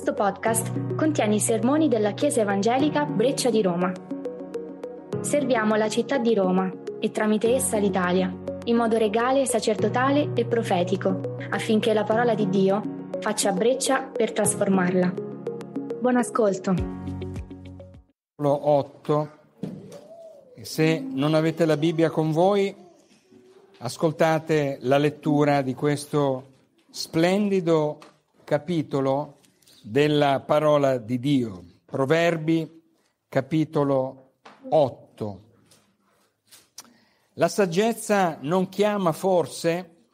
Questo podcast contiene i sermoni della Chiesa Evangelica Breccia di Roma. Serviamo la città di Roma e tramite essa l'Italia, in modo regale, sacerdotale e profetico, affinché la parola di Dio faccia breccia per trasformarla. Buon ascolto. 8. Se non avete la Bibbia con voi, ascoltate la lettura di questo splendido capitolo della parola di Dio. Proverbi capitolo 8. La saggezza non chiama forse?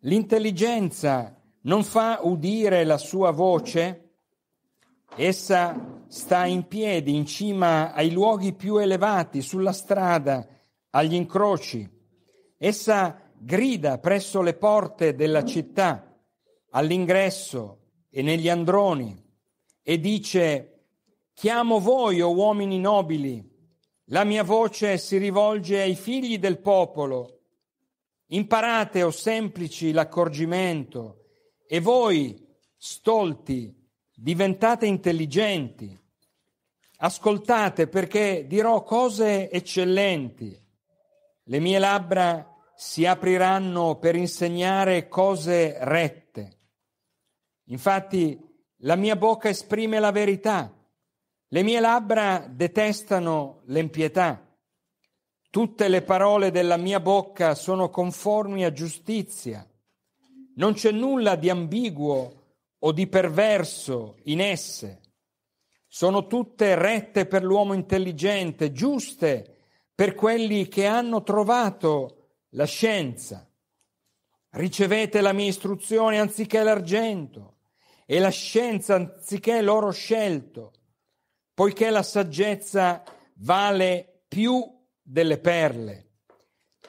L'intelligenza non fa udire la sua voce? Essa sta in piedi in cima ai luoghi più elevati, sulla strada, agli incroci. Essa grida presso le porte della città, all'ingresso, e negli androni e dice, chiamo voi, o uomini nobili, la mia voce si rivolge ai figli del popolo. Imparate, o semplici, l'accorgimento e voi, stolti, diventate intelligenti. Ascoltate perché dirò cose eccellenti. Le mie labbra si apriranno per insegnare cose rette. Infatti la mia bocca esprime la verità, le mie labbra detestano l'empietà. Tutte le parole della mia bocca sono conformi a giustizia. Non c'è nulla di ambiguo o di perverso in esse. Sono tutte rette per l'uomo intelligente, giuste per quelli che hanno trovato la scienza. Ricevete la mia istruzione anziché l'argento e la scienza anziché l'oro scelto, poiché la saggezza vale più delle perle.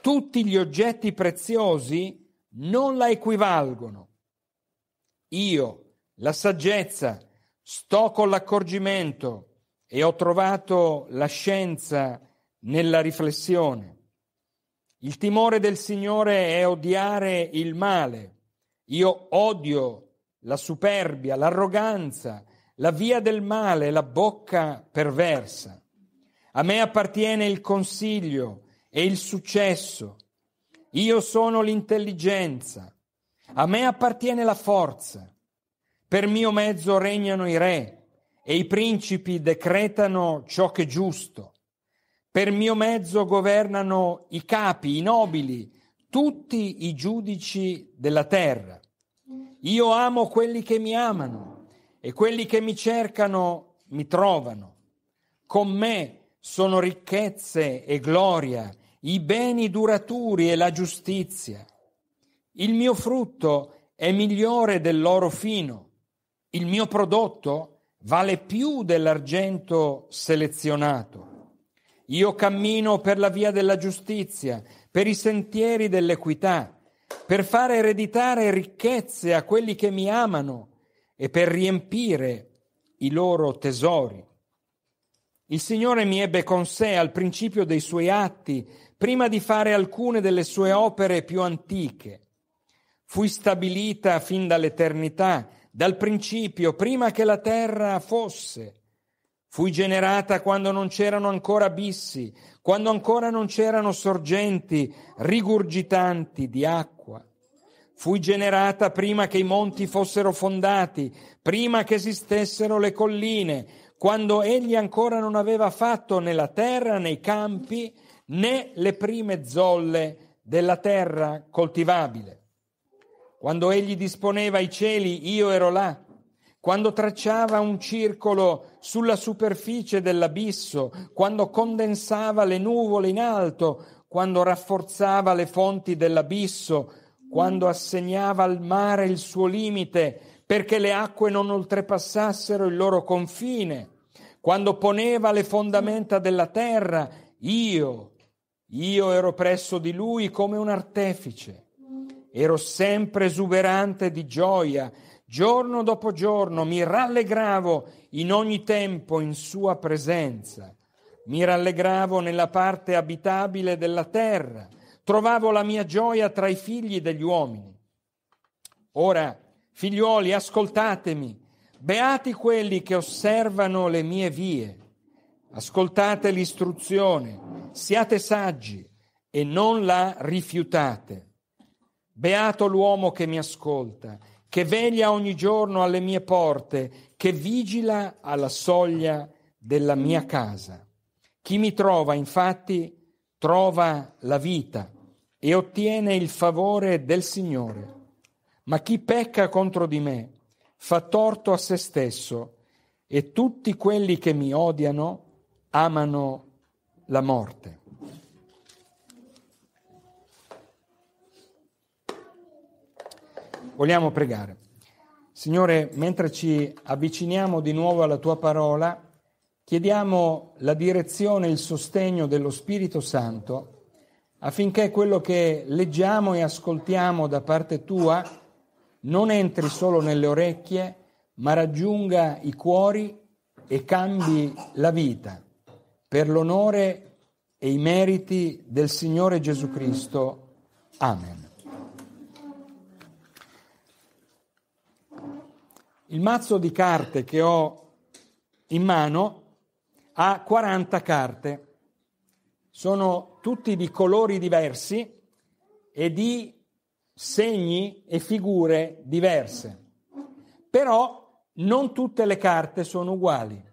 Tutti gli oggetti preziosi non la equivalgono. Io, la saggezza, sto con l'accorgimento e ho trovato la scienza nella riflessione. Il timore del Signore è odiare il male. Io odio la superbia, l'arroganza, la via del male, la bocca perversa. A me appartiene il consiglio e il successo. Io sono l'intelligenza. A me appartiene la forza. Per mio mezzo regnano i re e i principi decretano ciò che è giusto. Per mio mezzo governano i capi, i nobili, tutti i giudici della terra. Io amo quelli che mi amano e quelli che mi cercano mi trovano. Con me sono ricchezze e gloria, i beni duraturi e la giustizia. Il mio frutto è migliore dell'oro fino, il mio prodotto vale più dell'argento selezionato. Io cammino per la via della giustizia, per i sentieri dell'equità per fare ereditare ricchezze a quelli che mi amano e per riempire i loro tesori. Il Signore mi ebbe con sé al principio dei suoi atti, prima di fare alcune delle sue opere più antiche. Fui stabilita fin dall'eternità, dal principio, prima che la terra fosse Fui generata quando non c'erano ancora abissi, quando ancora non c'erano sorgenti rigurgitanti di acqua. Fui generata prima che i monti fossero fondati, prima che esistessero le colline, quando egli ancora non aveva fatto né la terra né i campi né le prime zolle della terra coltivabile. Quando egli disponeva i cieli, io ero là quando tracciava un circolo sulla superficie dell'abisso, quando condensava le nuvole in alto, quando rafforzava le fonti dell'abisso, quando assegnava al mare il suo limite perché le acque non oltrepassassero il loro confine, quando poneva le fondamenta della terra, io, io ero presso di lui come un artefice, ero sempre esuberante di gioia, Giorno dopo giorno mi rallegravo in ogni tempo in sua presenza. Mi rallegravo nella parte abitabile della terra. Trovavo la mia gioia tra i figli degli uomini. Ora, figliuoli, ascoltatemi. Beati quelli che osservano le mie vie. Ascoltate l'istruzione, siate saggi e non la rifiutate. Beato l'uomo che mi ascolta che veglia ogni giorno alle mie porte, che vigila alla soglia della mia casa. Chi mi trova, infatti, trova la vita e ottiene il favore del Signore. Ma chi pecca contro di me fa torto a se stesso e tutti quelli che mi odiano amano la morte. Vogliamo pregare. Signore, mentre ci avviciniamo di nuovo alla tua parola, chiediamo la direzione e il sostegno dello Spirito Santo affinché quello che leggiamo e ascoltiamo da parte tua non entri solo nelle orecchie, ma raggiunga i cuori e cambi la vita per l'onore e i meriti del Signore Gesù Cristo. Amen. il mazzo di carte che ho in mano ha 40 carte. Sono tutti di colori diversi e di segni e figure diverse. Però non tutte le carte sono uguali.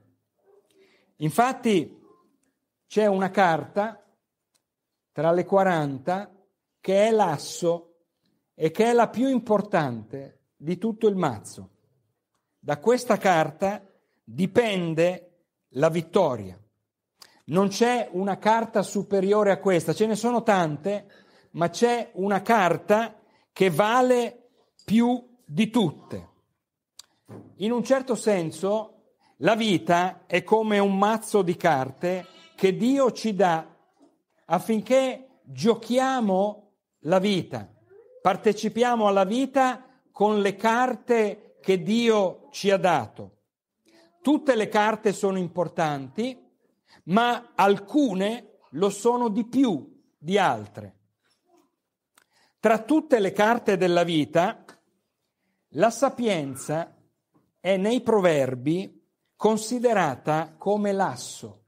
Infatti c'è una carta tra le 40 che è l'asso e che è la più importante di tutto il mazzo. Da questa carta dipende la vittoria. Non c'è una carta superiore a questa, ce ne sono tante, ma c'è una carta che vale più di tutte. In un certo senso, la vita è come un mazzo di carte che Dio ci dà affinché giochiamo la vita, partecipiamo alla vita con le carte che Dio ci ha dato. Tutte le carte sono importanti, ma alcune lo sono di più di altre. Tra tutte le carte della vita, la sapienza è nei proverbi considerata come l'asso.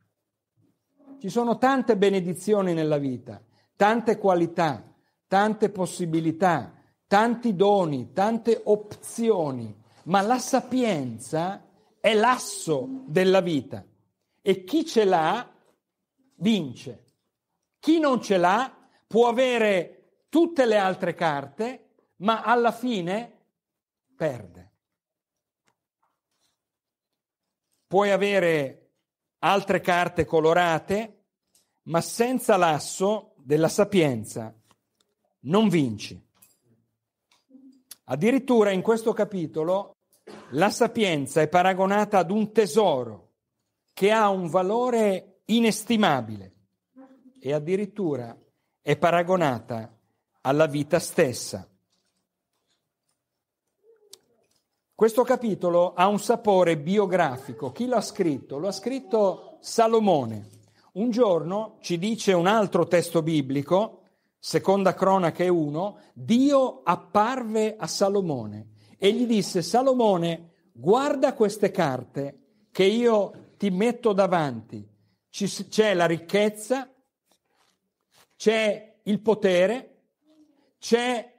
Ci sono tante benedizioni nella vita, tante qualità, tante possibilità, tanti doni, tante opzioni ma la sapienza è l'asso della vita e chi ce l'ha vince. Chi non ce l'ha può avere tutte le altre carte, ma alla fine perde. Puoi avere altre carte colorate, ma senza l'asso della sapienza non vinci. Addirittura in questo capitolo la sapienza è paragonata ad un tesoro che ha un valore inestimabile e addirittura è paragonata alla vita stessa. Questo capitolo ha un sapore biografico. Chi lo ha scritto? Lo ha scritto Salomone. Un giorno ci dice un altro testo biblico, seconda cronache 1, Dio apparve a Salomone e gli disse Salomone, guarda queste carte che io ti metto davanti. c'è la ricchezza, c'è il potere, c'è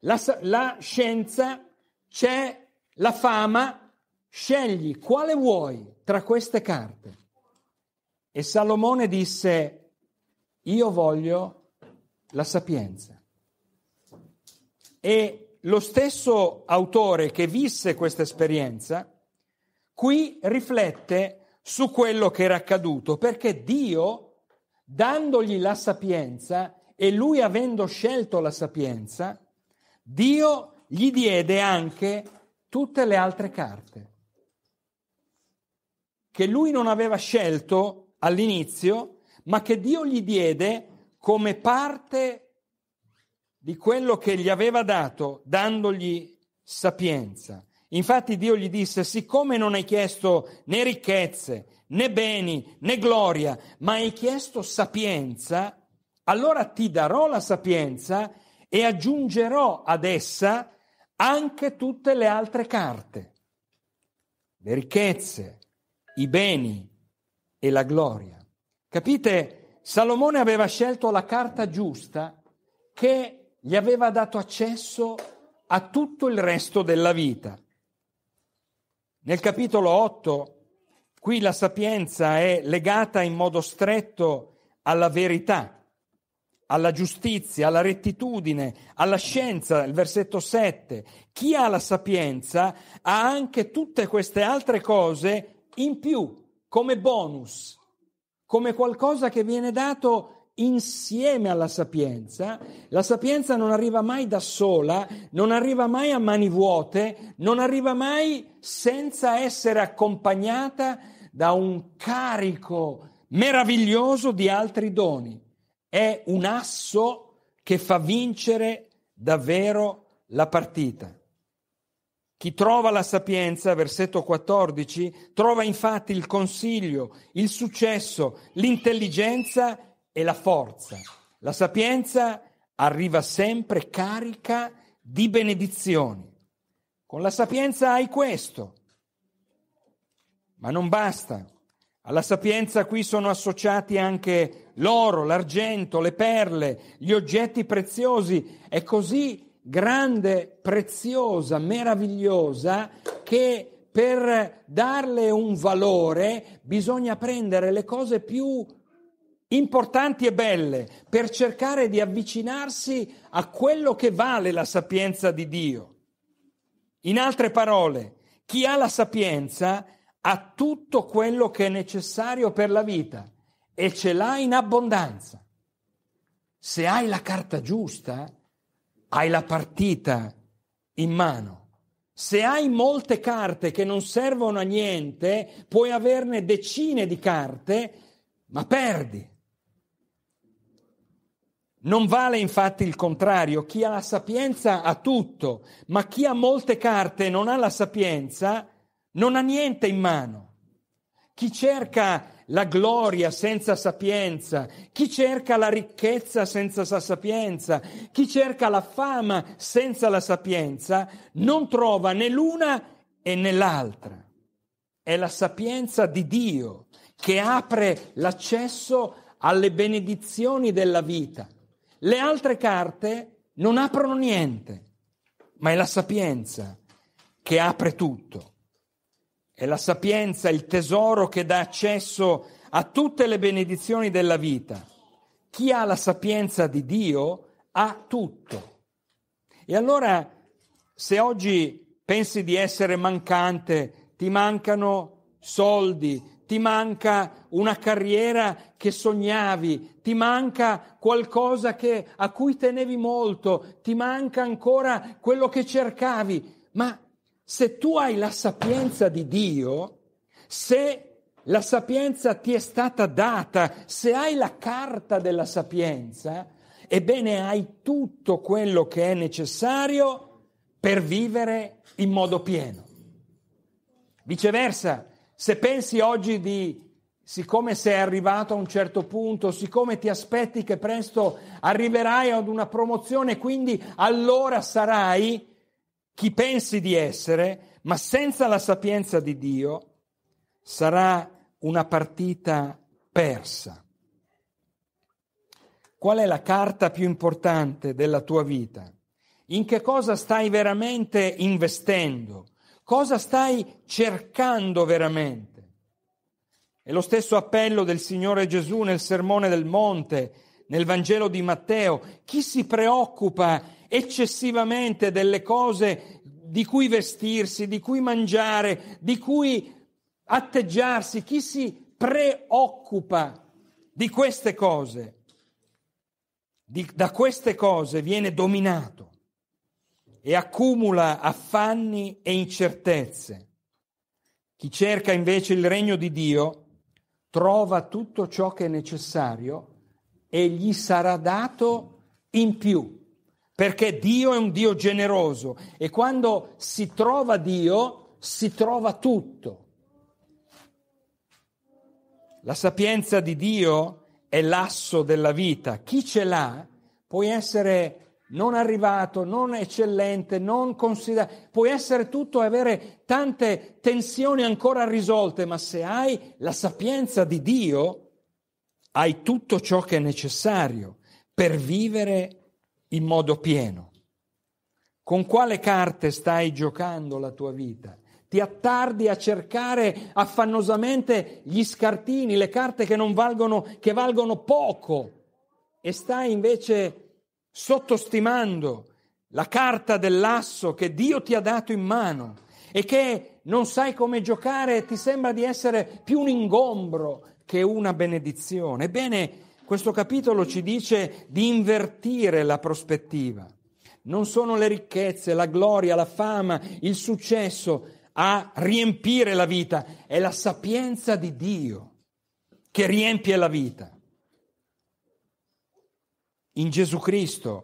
la, la scienza, c'è la fama. Scegli quale vuoi tra queste carte. E Salomone disse, io voglio la sapienza. E lo stesso autore che visse questa esperienza qui riflette su quello che era accaduto, perché Dio, dandogli la sapienza e lui avendo scelto la sapienza, Dio gli diede anche tutte le altre carte che lui non aveva scelto all'inizio, ma che Dio gli diede come parte di quello che gli aveva dato, dandogli sapienza. Infatti Dio gli disse, siccome non hai chiesto né ricchezze, né beni, né gloria, ma hai chiesto sapienza, allora ti darò la sapienza e aggiungerò ad essa anche tutte le altre carte, le ricchezze, i beni e la gloria. Capite? Salomone aveva scelto la carta giusta che gli aveva dato accesso a tutto il resto della vita. Nel capitolo 8, qui la sapienza è legata in modo stretto alla verità, alla giustizia, alla rettitudine, alla scienza, il versetto 7. Chi ha la sapienza ha anche tutte queste altre cose in più, come bonus, come qualcosa che viene dato insieme alla sapienza, la sapienza non arriva mai da sola, non arriva mai a mani vuote, non arriva mai senza essere accompagnata da un carico meraviglioso di altri doni. È un asso che fa vincere davvero la partita. Chi trova la sapienza, versetto 14, trova infatti il consiglio, il successo, l'intelligenza e la forza. La sapienza arriva sempre carica di benedizioni. Con la sapienza hai questo, ma non basta. Alla sapienza qui sono associati anche l'oro, l'argento, le perle, gli oggetti preziosi. È così grande, preziosa, meravigliosa che per darle un valore bisogna prendere le cose più importanti e belle per cercare di avvicinarsi a quello che vale la sapienza di Dio. In altre parole, chi ha la sapienza ha tutto quello che è necessario per la vita e ce l'ha in abbondanza. Se hai la carta giusta, hai la partita in mano. Se hai molte carte che non servono a niente, puoi averne decine di carte, ma perdi. Non vale infatti il contrario, chi ha la sapienza ha tutto, ma chi ha molte carte e non ha la sapienza non ha niente in mano. Chi cerca la gloria senza sapienza, chi cerca la ricchezza senza la sapienza, chi cerca la fama senza la sapienza, non trova né l'una e né l'altra. È la sapienza di Dio che apre l'accesso alle benedizioni della vita. Le altre carte non aprono niente, ma è la sapienza che apre tutto. È la sapienza, il tesoro che dà accesso a tutte le benedizioni della vita. Chi ha la sapienza di Dio ha tutto. E allora, se oggi pensi di essere mancante, ti mancano soldi, ti manca una carriera che sognavi, ti manca qualcosa che, a cui tenevi molto, ti manca ancora quello che cercavi. Ma se tu hai la sapienza di Dio, se la sapienza ti è stata data, se hai la carta della sapienza, ebbene hai tutto quello che è necessario per vivere in modo pieno. Viceversa, se pensi oggi di siccome sei arrivato a un certo punto, siccome ti aspetti che presto arriverai ad una promozione, quindi allora sarai chi pensi di essere, ma senza la sapienza di Dio sarà una partita persa. Qual è la carta più importante della tua vita? In che cosa stai veramente investendo? Cosa stai cercando veramente? È lo stesso appello del Signore Gesù nel Sermone del Monte, nel Vangelo di Matteo. Chi si preoccupa eccessivamente delle cose di cui vestirsi, di cui mangiare, di cui atteggiarsi, chi si preoccupa di queste cose, di, da queste cose viene dominato e accumula affanni e incertezze. Chi cerca invece il regno di Dio trova tutto ciò che è necessario e gli sarà dato in più, perché Dio è un Dio generoso e quando si trova Dio si trova tutto. La sapienza di Dio è l'asso della vita, chi ce l'ha può essere non arrivato, non eccellente, non considerato. Puoi essere tutto e avere tante tensioni ancora risolte, ma se hai la sapienza di Dio, hai tutto ciò che è necessario per vivere in modo pieno. Con quale carte stai giocando la tua vita? Ti attardi a cercare affannosamente gli scartini, le carte che non valgono, che valgono poco, e stai invece sottostimando la carta dell'asso che Dio ti ha dato in mano e che non sai come giocare e ti sembra di essere più un ingombro che una benedizione. Ebbene, questo capitolo ci dice di invertire la prospettiva. Non sono le ricchezze, la gloria, la fama, il successo a riempire la vita, è la sapienza di Dio che riempie la vita. In Gesù Cristo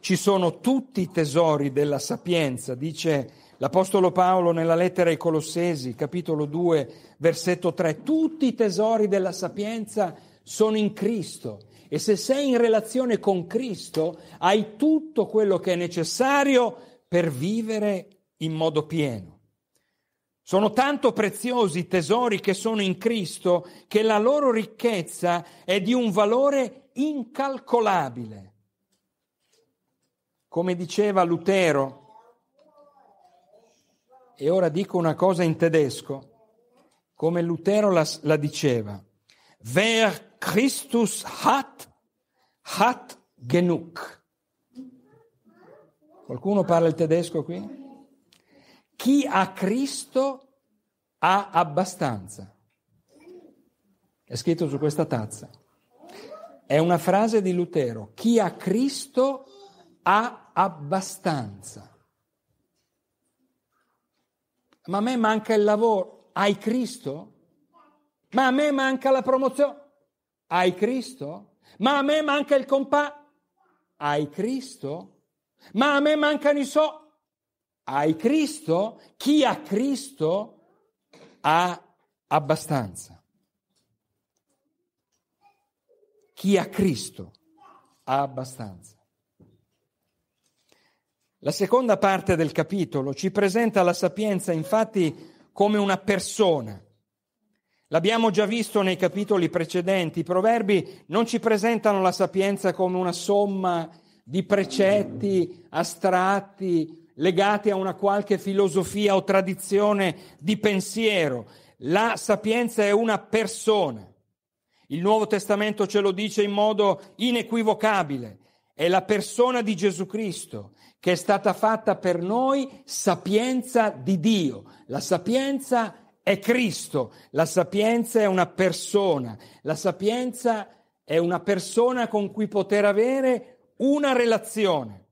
ci sono tutti i tesori della sapienza, dice l'Apostolo Paolo nella lettera ai Colossesi, capitolo 2, versetto 3. Tutti i tesori della sapienza sono in Cristo. E se sei in relazione con Cristo, hai tutto quello che è necessario per vivere in modo pieno. Sono tanto preziosi i tesori che sono in Cristo che la loro ricchezza è di un valore incalcolabile. Come diceva Lutero, e ora dico una cosa in tedesco, come Lutero la, la diceva, Wer Christus hat, hat genug. Qualcuno parla il tedesco qui? Chi ha Cristo ha abbastanza. È scritto su questa tazza. È una frase di Lutero. Chi ha Cristo ha abbastanza. Ma a me manca il lavoro. Hai Cristo? Ma a me manca la promozione. Hai Cristo? Ma a me manca il compagno. Hai Cristo? Ma a me mancano i so, Hai Cristo? Chi ha Cristo ha abbastanza. Chi ha Cristo ha abbastanza. La seconda parte del capitolo ci presenta la sapienza infatti come una persona. L'abbiamo già visto nei capitoli precedenti, i proverbi non ci presentano la sapienza come una somma di precetti astratti legati a una qualche filosofia o tradizione di pensiero. La sapienza è una persona. Il Nuovo Testamento ce lo dice in modo inequivocabile. È la persona di Gesù Cristo che è stata fatta per noi sapienza di Dio. La sapienza è Cristo, la sapienza è una persona, la sapienza è una persona con cui poter avere una relazione.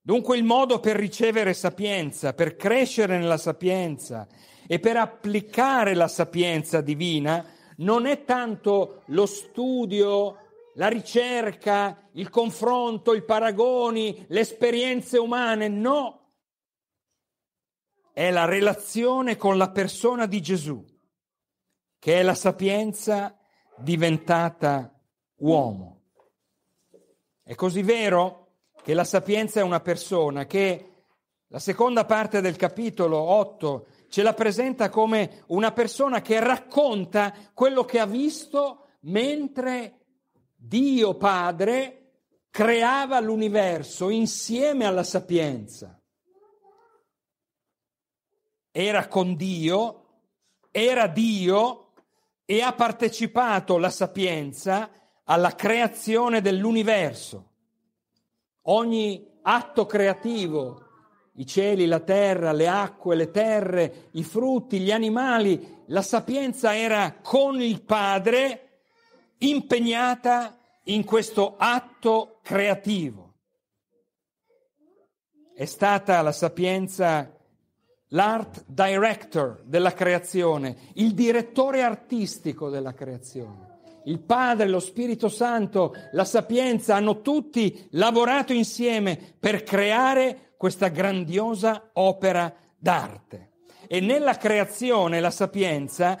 Dunque il modo per ricevere sapienza, per crescere nella sapienza e per applicare la sapienza divina non è tanto lo studio, la ricerca, il confronto, i paragoni, le esperienze umane, no. È la relazione con la persona di Gesù, che è la sapienza diventata uomo. È così vero che la sapienza è una persona che la seconda parte del capitolo 8 ce la presenta come una persona che racconta quello che ha visto mentre Dio Padre creava l'universo insieme alla sapienza. Era con Dio, era Dio e ha partecipato la sapienza alla creazione dell'universo. Ogni atto creativo i cieli, la terra, le acque, le terre, i frutti, gli animali, la sapienza era con il Padre impegnata in questo atto creativo. È stata la sapienza l'art director della creazione, il direttore artistico della creazione. Il Padre, lo Spirito Santo, la sapienza hanno tutti lavorato insieme per creare questa grandiosa opera d'arte. E nella creazione la sapienza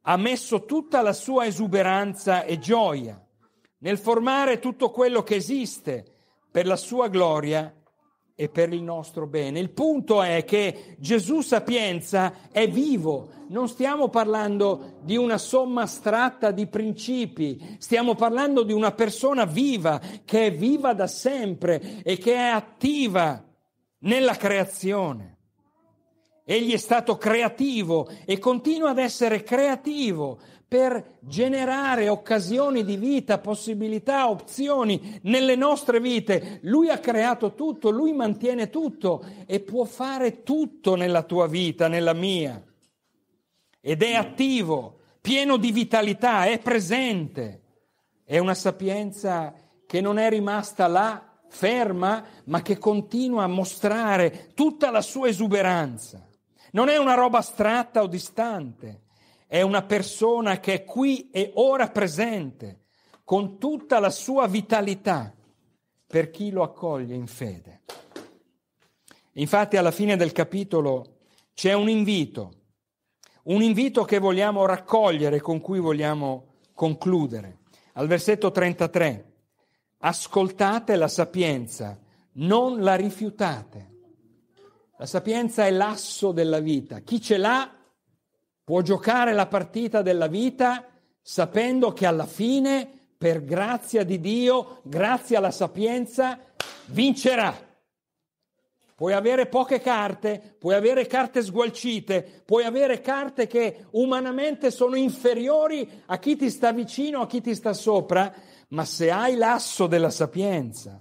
ha messo tutta la sua esuberanza e gioia nel formare tutto quello che esiste per la sua gloria e per il nostro bene. Il punto è che Gesù sapienza è vivo, non stiamo parlando di una somma astratta di principi, stiamo parlando di una persona viva che è viva da sempre e che è attiva nella creazione. Egli è stato creativo e continua ad essere creativo per generare occasioni di vita, possibilità, opzioni nelle nostre vite. Lui ha creato tutto, lui mantiene tutto e può fare tutto nella tua vita, nella mia. Ed è attivo, pieno di vitalità, è presente. È una sapienza che non è rimasta là, ferma, ma che continua a mostrare tutta la sua esuberanza. Non è una roba astratta o distante è una persona che è qui e ora presente, con tutta la sua vitalità, per chi lo accoglie in fede. Infatti alla fine del capitolo c'è un invito, un invito che vogliamo raccogliere, con cui vogliamo concludere. Al versetto 33, ascoltate la sapienza, non la rifiutate. La sapienza è l'asso della vita, chi ce l'ha può giocare la partita della vita sapendo che alla fine, per grazia di Dio, grazie alla sapienza, vincerà. Puoi avere poche carte, puoi avere carte sgualcite, puoi avere carte che umanamente sono inferiori a chi ti sta vicino, a chi ti sta sopra, ma se hai l'asso della sapienza,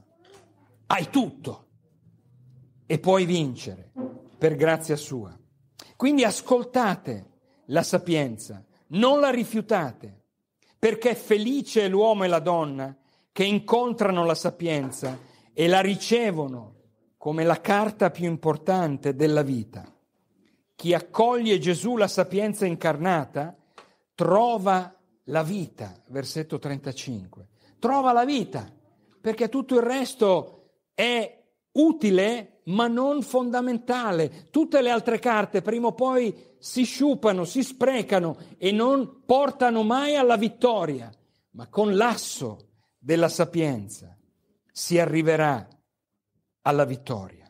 hai tutto e puoi vincere per grazia sua. Quindi ascoltate la sapienza, non la rifiutate, perché felice è l'uomo e la donna che incontrano la sapienza e la ricevono come la carta più importante della vita. Chi accoglie Gesù la sapienza incarnata trova la vita, versetto 35. Trova la vita, perché tutto il resto è utile ma non fondamentale. Tutte le altre carte prima o poi si sciupano, si sprecano e non portano mai alla vittoria, ma con l'asso della sapienza si arriverà alla vittoria.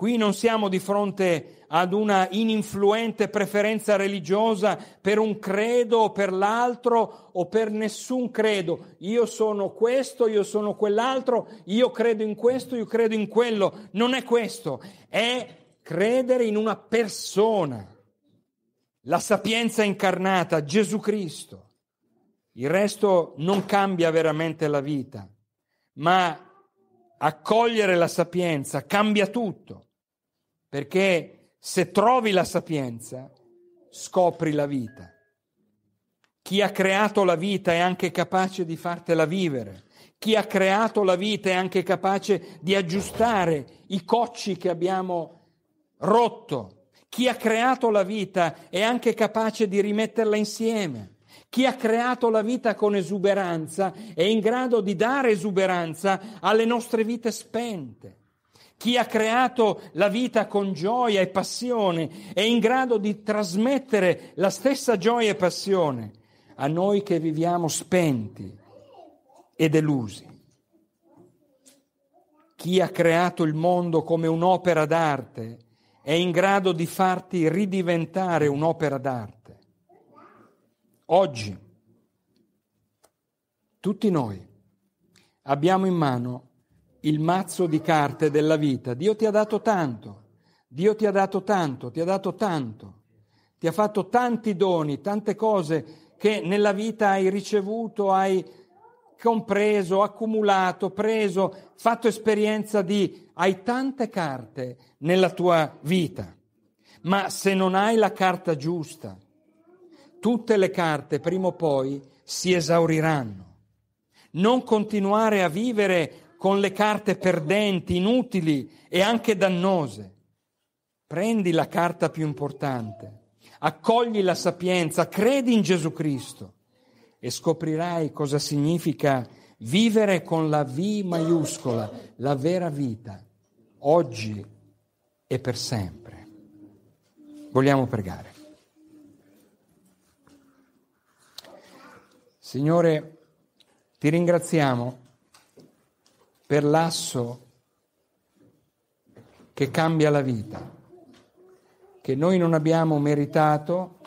Qui non siamo di fronte ad una ininfluente preferenza religiosa per un credo o per l'altro o per nessun credo. Io sono questo, io sono quell'altro, io credo in questo, io credo in quello. Non è questo, è credere in una persona, la sapienza incarnata, Gesù Cristo. Il resto non cambia veramente la vita, ma accogliere la sapienza cambia tutto perché se trovi la sapienza, scopri la vita. Chi ha creato la vita è anche capace di fartela vivere. Chi ha creato la vita è anche capace di aggiustare i cocci che abbiamo rotto. Chi ha creato la vita è anche capace di rimetterla insieme. Chi ha creato la vita con esuberanza è in grado di dare esuberanza alle nostre vite spente chi ha creato la vita con gioia e passione, è in grado di trasmettere la stessa gioia e passione a noi che viviamo spenti e delusi. Chi ha creato il mondo come un'opera d'arte è in grado di farti ridiventare un'opera d'arte. Oggi tutti noi abbiamo in mano il mazzo di carte della vita. Dio ti ha dato tanto, Dio ti ha dato tanto, ti ha dato tanto, ti ha fatto tanti doni, tante cose che nella vita hai ricevuto, hai compreso, accumulato, preso, fatto esperienza di... Hai tante carte nella tua vita, ma se non hai la carta giusta, tutte le carte prima o poi si esauriranno. Non continuare a vivere con le carte perdenti, inutili e anche dannose. Prendi la carta più importante, accogli la sapienza, credi in Gesù Cristo e scoprirai cosa significa vivere con la V maiuscola, la vera vita, oggi e per sempre. Vogliamo pregare. Signore, ti ringraziamo per l'asso che cambia la vita, che noi non abbiamo meritato,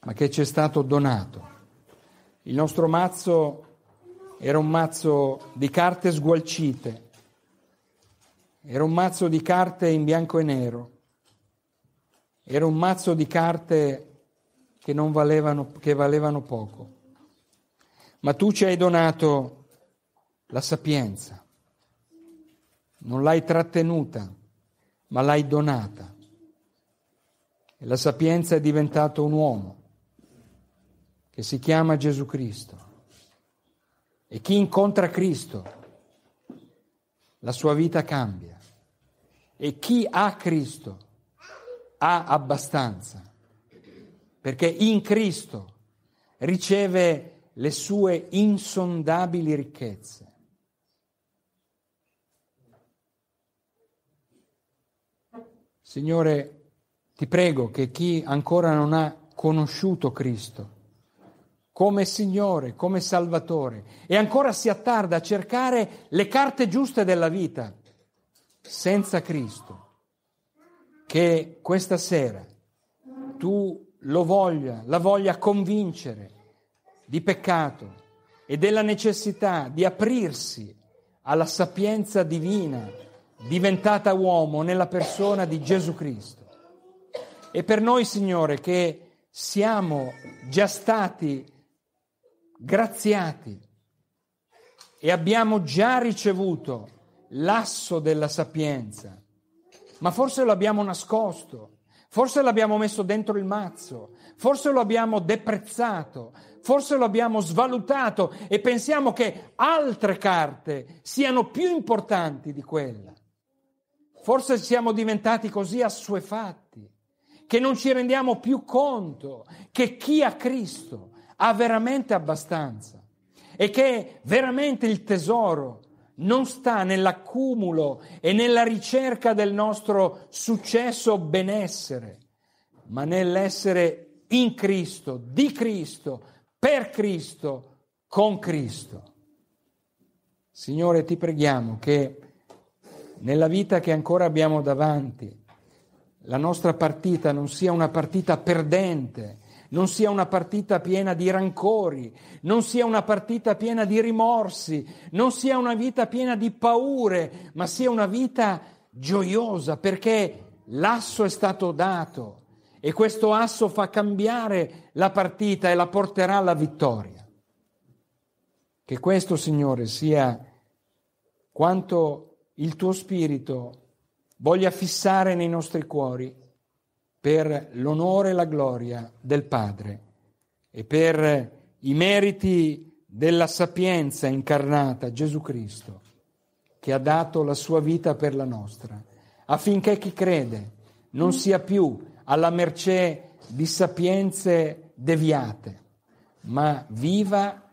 ma che ci è stato donato. Il nostro mazzo era un mazzo di carte sgualcite, era un mazzo di carte in bianco e nero, era un mazzo di carte che valevano, che valevano poco. Ma tu ci hai donato la sapienza. Non l'hai trattenuta, ma l'hai donata. E la sapienza è diventato un uomo che si chiama Gesù Cristo. E chi incontra Cristo, la sua vita cambia. E chi ha Cristo ha abbastanza, perché in Cristo riceve le sue insondabili ricchezze. Signore, ti prego che chi ancora non ha conosciuto Cristo come Signore, come Salvatore e ancora si attarda a cercare le carte giuste della vita senza Cristo, che questa sera tu lo voglia, la voglia convincere di peccato e della necessità di aprirsi alla sapienza divina diventata uomo nella persona di Gesù Cristo. E per noi, Signore, che siamo già stati graziati e abbiamo già ricevuto l'asso della sapienza, ma forse lo abbiamo nascosto, forse l'abbiamo messo dentro il mazzo, forse lo abbiamo deprezzato, forse lo abbiamo svalutato e pensiamo che altre carte siano più importanti di quella. Forse siamo diventati così assuefatti che non ci rendiamo più conto che chi ha Cristo ha veramente abbastanza e che veramente il tesoro non sta nell'accumulo e nella ricerca del nostro successo o benessere, ma nell'essere in Cristo, di Cristo, per Cristo, con Cristo. Signore, ti preghiamo che nella vita che ancora abbiamo davanti, la nostra partita non sia una partita perdente, non sia una partita piena di rancori, non sia una partita piena di rimorsi, non sia una vita piena di paure, ma sia una vita gioiosa perché l'asso è stato dato e questo asso fa cambiare la partita e la porterà alla vittoria. Che questo, Signore, sia quanto il tuo spirito voglia fissare nei nostri cuori per l'onore e la gloria del Padre e per i meriti della sapienza incarnata Gesù Cristo che ha dato la sua vita per la nostra, affinché chi crede non sia più alla mercé di sapienze deviate, ma viva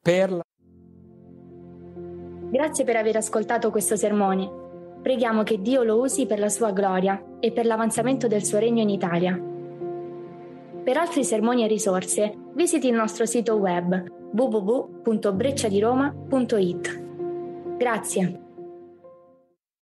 per la Grazie per aver ascoltato questo sermone. Preghiamo che Dio lo usi per la sua gloria e per l'avanzamento del suo regno in Italia. Per altri sermoni e risorse, visiti il nostro sito web www.brecciadiroma.it. Grazie.